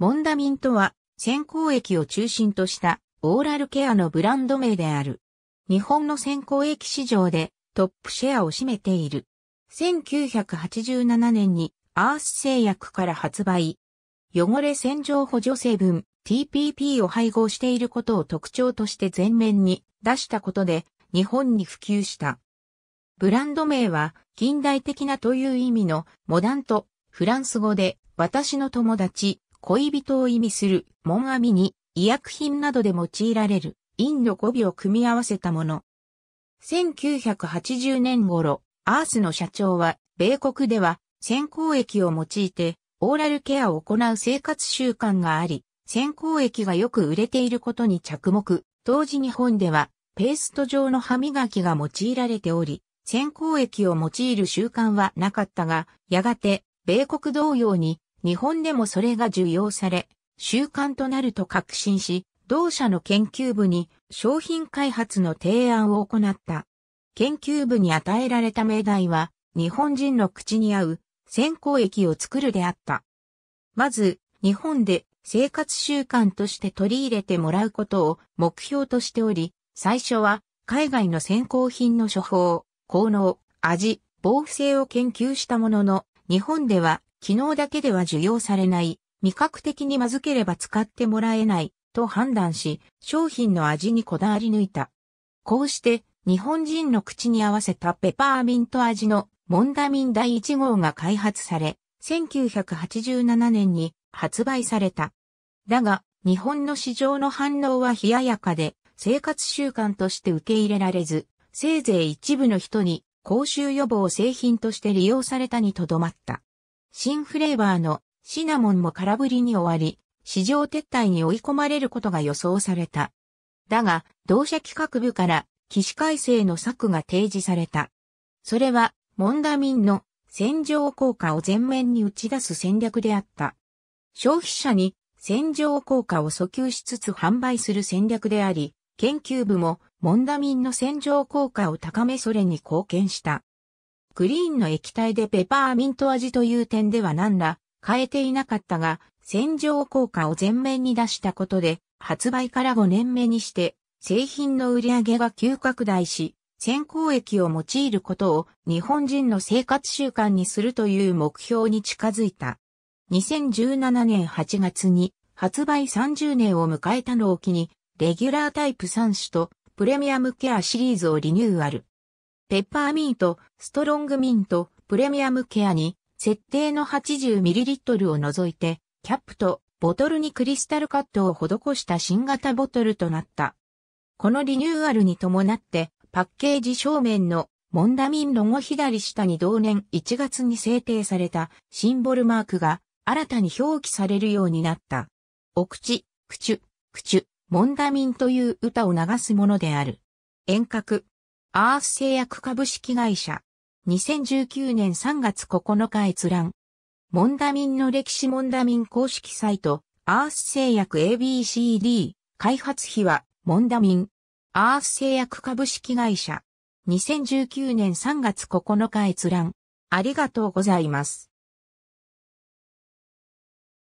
モンダミンとは、先行液を中心としたオーラルケアのブランド名である。日本の先行液市場でトップシェアを占めている。1987年にアース製薬から発売。汚れ洗浄補助成分 TPP を配合していることを特徴として前面に出したことで日本に普及した。ブランド名は近代的なという意味のモダンとフランス語で私の友達恋人を意味する門網に医薬品などで用いられる陰の語尾を組み合わせたもの。1980年頃、アースの社長は、米国では先行液を用いてオーラルケアを行う生活習慣があり、先行液がよく売れていることに着目。当時日本ではペースト状の歯磨きが用いられており、先行液を用いる習慣はなかったが、やがて米国同様に日本でもそれが受容され、習慣となると確信し、同社の研究部に商品開発の提案を行った。研究部に与えられた命題は、日本人の口に合う先行液を作るであった。まず、日本で生活習慣として取り入れてもらうことを目標としており、最初は海外の先行品の処方、効能、味、防腐性を研究したものの、日本では機能だけでは受容されない、味覚的にまずければ使ってもらえないと判断し、商品の味にこだわり抜いた。こうして、日本人の口に合わせたペパーミント味のモンダミン第1号が開発され、1987年に発売された。だが、日本の市場の反応は冷ややかで、生活習慣として受け入れられず、せいぜい一部の人に口臭予防製品として利用されたにとどまった。新フレーバーのシナモンも空振りに終わり、市場撤退に追い込まれることが予想された。だが、同社企画部から起死回生の策が提示された。それは、モンダミンの洗浄効果を前面に打ち出す戦略であった。消費者に洗浄効果を訴求しつつ販売する戦略であり、研究部もモンダミンの洗浄効果を高めそれに貢献した。グリーンの液体でペパーミント味という点では何ら変えていなかったが、洗浄効果を前面に出したことで、発売から5年目にして、製品の売り上げが急拡大し、先行液を用いることを日本人の生活習慣にするという目標に近づいた。2017年8月に発売30年を迎えたのを機に、レギュラータイプ3種とプレミアムケアシリーズをリニューアル。ペッパーミント、ストロングミント、プレミアムケアに、設定の 80ml を除いて、キャップとボトルにクリスタルカットを施した新型ボトルとなった。このリニューアルに伴って、パッケージ正面のモンダミンロゴ左下に同年1月に制定されたシンボルマークが新たに表記されるようになった。お口、口、口、モンダミンという歌を流すものである。遠隔、アース製薬株式会社。2019年3月9日閲覧。モンダミンの歴史モンダミン公式サイト、アース製薬 ABCD、開発費は、モンダミン。アース製薬株式会社。2019年3月9日閲覧。ありがとうございます。